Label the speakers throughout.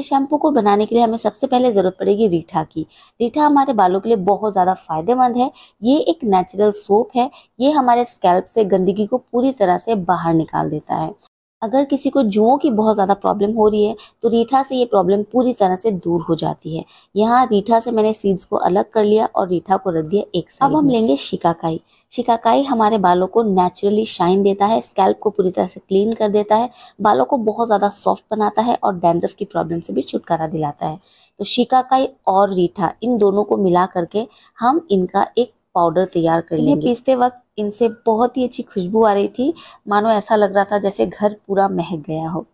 Speaker 1: इस शैम्पू को बनाने के लिए हमें सबसे पहले ज़रूरत पड़ेगी रीठा की रीठा हमारे बालों के लिए बहुत ज़्यादा फायदेमंद है ये एक नेचुरल सोप है ये हमारे स्कैल्प से गंदगी को पूरी तरह से बाहर निकाल देता है अगर किसी को जुओं की बहुत ज़्यादा प्रॉब्लम हो रही है तो रीठा से ये प्रॉब्लम पूरी तरह से दूर हो जाती है यहाँ रीठा से मैंने सीड्स को अलग कर लिया और रीठा को रख दिया एक साइड अब हम लेंगे शिकाकाई शिकाकाई हमारे बालों को नेचुरली शाइन देता है स्कैल्प को पूरी तरह से क्लीन कर देता है बालों को बहुत ज़्यादा सॉफ्ट बनाता है और डैंड्रफ की प्रॉब्लम से भी छुटकारा दिलाता है तो शिकाकाई और रीठा इन दोनों को मिला करके हम इनका एक पाउडर तैयार कर लेंगे पीसते वक्त इनसे बहुत ही अच्छी खुशबू आ रही थी मानो ऐसा लग रहा था जैसे घर पूरा महक गया हो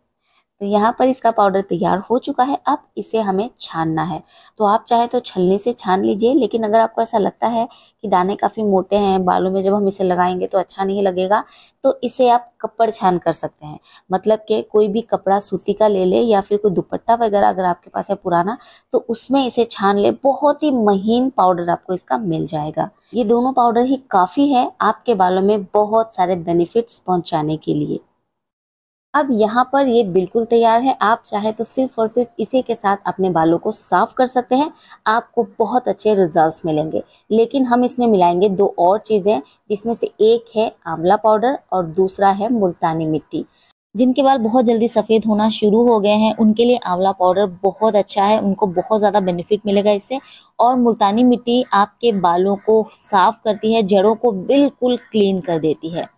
Speaker 1: तो यहाँ पर इसका पाउडर तैयार हो चुका है अब इसे हमें छानना है तो आप चाहे तो छलनी से छान लीजिए लेकिन अगर आपको ऐसा लगता है कि दाने काफ़ी मोटे हैं बालों में जब हम इसे लगाएंगे तो अच्छा नहीं लगेगा तो इसे आप कपड़ छान कर सकते हैं मतलब कि कोई भी कपड़ा सूती का ले ले या फिर कोई दुपट्टा वगैरह अगर आपके पास है पुराना तो उसमें इसे छान ले बहुत ही महीन पाउडर आपको इसका मिल जाएगा ये दोनों पाउडर ही काफ़ी है आपके बालों में बहुत सारे बेनिफिट्स पहुँचाने के लिए अब यहाँ पर ये बिल्कुल तैयार है आप चाहे तो सिर्फ और सिर्फ इसी के साथ अपने बालों को साफ कर सकते हैं आपको बहुत अच्छे रिजल्ट्स मिलेंगे लेकिन हम इसमें मिलाएंगे दो और चीज़ें जिसमें से एक है आंवला पाउडर और दूसरा है मुल्तानी मिट्टी जिनके बाल बहुत जल्दी सफ़ेद होना शुरू हो गए हैं उनके लिए आंवला पाउडर बहुत अच्छा है उनको बहुत ज़्यादा बेनिफिट मिलेगा इससे और मुल्तानी मिट्टी आपके बालों को साफ़ करती है जड़ों को बिल्कुल क्लीन कर देती है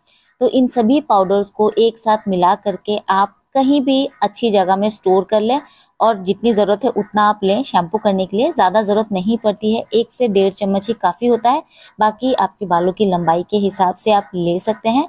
Speaker 1: तो इन सभी पाउडर्स को एक साथ मिला करके आप कहीं भी अच्छी जगह में स्टोर कर लें और जितनी ज़रूरत है उतना आप लें शैम्पू करने के लिए ज़्यादा ज़रूरत नहीं पड़ती है एक से डेढ़ चम्मच ही काफ़ी होता है बाकी आपके बालों की लंबाई के हिसाब से आप ले सकते हैं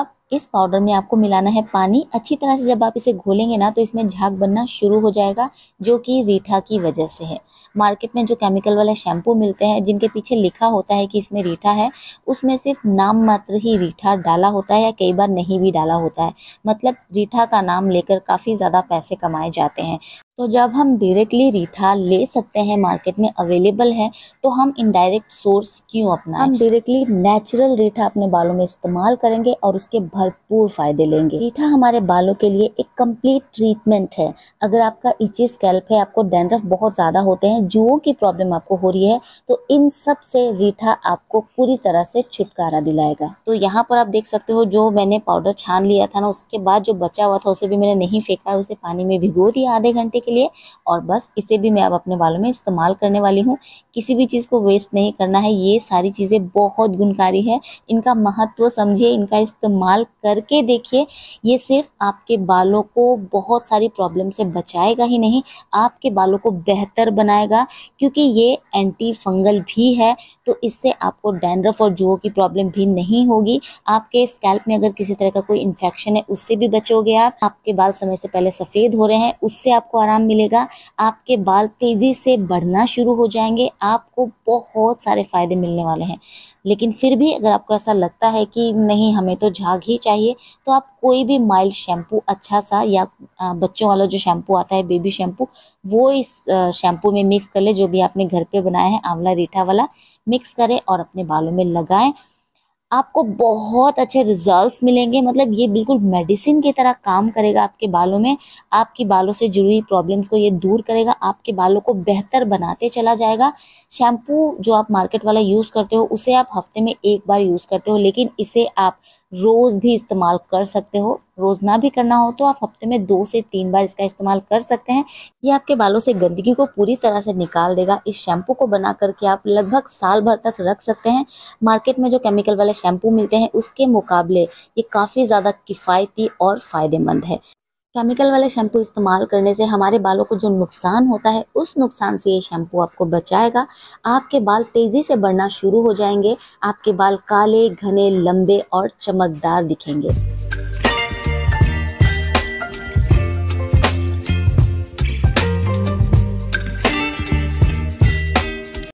Speaker 1: अब इस पाउडर में आपको मिलाना है पानी अच्छी तरह से जब आप इसे घोलेंगे ना तो इसमें झाग बनना शुरू हो जाएगा जो कि रीठा की वजह से है मार्केट में जो केमिकल वाले शैम्पू मिलते हैं जिनके पीछे लिखा होता है कि इसमें रीठा है उसमें सिर्फ नाम मात्र ही रीठा डाला होता है या कई बार नहीं भी डाला होता है मतलब रीठा का नाम लेकर काफ़ी ज़्यादा पैसे कमाए जाते हैं तो जब हम डायरेक्टली रीठा ले सकते हैं मार्केट में अवेलेबल है तो हम इनडायरेक्ट सोर्स क्यों अपना हम डायरेक्टली नेचुरल रीठा अपने बालों में इस्तेमाल करेंगे और उसके भरपूर फायदे लेंगे रीठा हमारे बालों के लिए एक कंप्लीट ट्रीटमेंट है अगर आपका इची स्कैल्प है आपको डेंड्रफ बहुत ज़्यादा होते हैं जुओं की प्रॉब्लम आपको हो रही है तो इन सब से रीठा आपको पूरी तरह से छुटकारा दिलाएगा तो यहाँ पर आप देख सकते हो जो मैंने पाउडर छान लिया था ना उसके बाद जो बचा हुआ था उसे भी मैंने नहीं फेंका उसे पानी में भिगो दिया आधे घंटे के लिए और बस इसे भी मैं अब अपने बालों में इस्तेमाल करने वाली हूँ किसी भी चीज़ को वेस्ट नहीं करना है ये सारी चीज़ें बहुत गुणकारी है इनका महत्व समझिए इनका इस्तेमाल करके देखिए ये सिर्फ आपके बालों को बहुत सारी प्रॉब्लम से बचाएगा ही नहीं आपके बालों को बेहतर बनाएगा क्योंकि ये एंटी फंगल भी है तो इससे आपको डैंड्रफ और जुओ की प्रॉब्लम भी नहीं होगी आपके स्कैल्प में अगर किसी तरह का कोई इन्फेक्शन है उससे भी बचोगे आप आपके बाल समय से पहले सफ़ेद हो रहे हैं उससे आपको आराम आराम मिलेगा आपके बाल तेज़ी से बढ़ना शुरू हो जाएंगे आपको बहुत सारे फ़ायदे मिलने वाले हैं लेकिन फिर भी अगर आपको ऐसा लगता है कि नहीं हमें तो झाग ही चाहिए तो आप कोई भी माइल्ड शैम्पू अच्छा सा या बच्चों वाला जो शैम्पू आता है बेबी शैम्पू वो इस शैम्पू में मिक्स कर ले जो भी आपने घर पर बनाया है आंवला रीठा वाला मिक्स करें और अपने बालों में लगाएँ आपको बहुत अच्छे रिजल्ट्स मिलेंगे मतलब ये बिल्कुल मेडिसिन की तरह काम करेगा आपके बालों में आपकी बालों से जुड़ी हुई प्रॉब्लम्स को ये दूर करेगा आपके बालों को बेहतर बनाते चला जाएगा शैम्पू जो आप मार्केट वाला यूज़ करते हो उसे आप हफ्ते में एक बार यूज़ करते हो लेकिन इसे आप रोज़ भी इस्तेमाल कर सकते हो रोज़ ना भी करना हो तो आप हफ्ते में दो से तीन बार इसका इस्तेमाल कर सकते हैं ये आपके बालों से गंदगी को पूरी तरह से निकाल देगा इस शैम्पू को बना करके आप लगभग साल भर तक रख सकते हैं मार्केट में जो केमिकल वाले शैम्पू मिलते हैं उसके मुकाबले ये काफ़ी ज़्यादा किफ़ायती और फ़ायदेमंद है केमिकल वाले शैम्पू इस्तेमाल करने से हमारे बालों को जो नुकसान होता है उस नुकसान से ये शैम्पू आपको बचाएगा आपके बाल तेज़ी से बढ़ना शुरू हो जाएंगे आपके बाल काले घने लंबे और चमकदार दिखेंगे